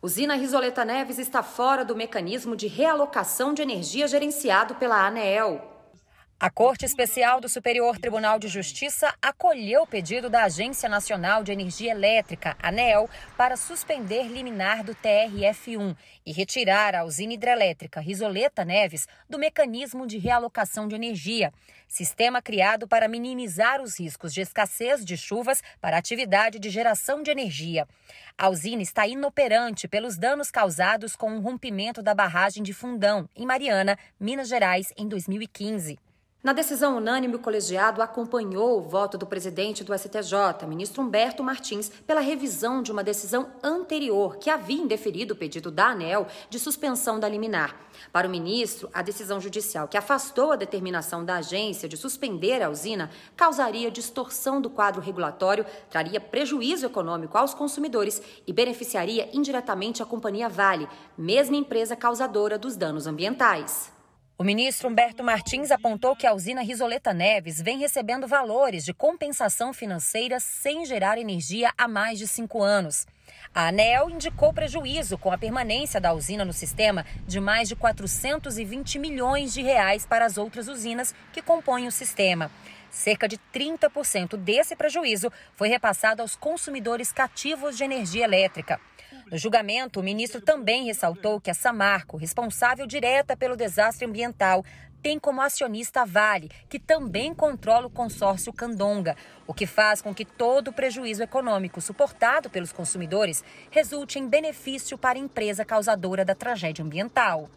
Usina Risoleta Neves está fora do mecanismo de realocação de energia gerenciado pela ANEEL. A Corte Especial do Superior Tribunal de Justiça acolheu o pedido da Agência Nacional de Energia Elétrica, ANEEL, para suspender liminar do TRF1 e retirar a usina hidrelétrica Risoleta Neves do mecanismo de realocação de energia, sistema criado para minimizar os riscos de escassez de chuvas para a atividade de geração de energia. A usina está inoperante pelos danos causados com o rompimento da barragem de Fundão, em Mariana, Minas Gerais, em 2015. Na decisão unânime, o colegiado acompanhou o voto do presidente do STJ, ministro Humberto Martins, pela revisão de uma decisão anterior que havia indeferido o pedido da ANEL de suspensão da liminar. Para o ministro, a decisão judicial que afastou a determinação da agência de suspender a usina causaria distorção do quadro regulatório, traria prejuízo econômico aos consumidores e beneficiaria indiretamente a companhia Vale, mesma empresa causadora dos danos ambientais. O ministro Humberto Martins apontou que a usina Risoleta Neves vem recebendo valores de compensação financeira sem gerar energia há mais de cinco anos. A ANEL indicou prejuízo com a permanência da usina no sistema de mais de 420 milhões de reais para as outras usinas que compõem o sistema. Cerca de 30% desse prejuízo foi repassado aos consumidores cativos de energia elétrica. No julgamento, o ministro também ressaltou que a Samarco, responsável direta pelo desastre ambiental, tem como acionista a Vale, que também controla o consórcio Candonga, o que faz com que todo o prejuízo econômico suportado pelos consumidores resulte em benefício para a empresa causadora da tragédia ambiental.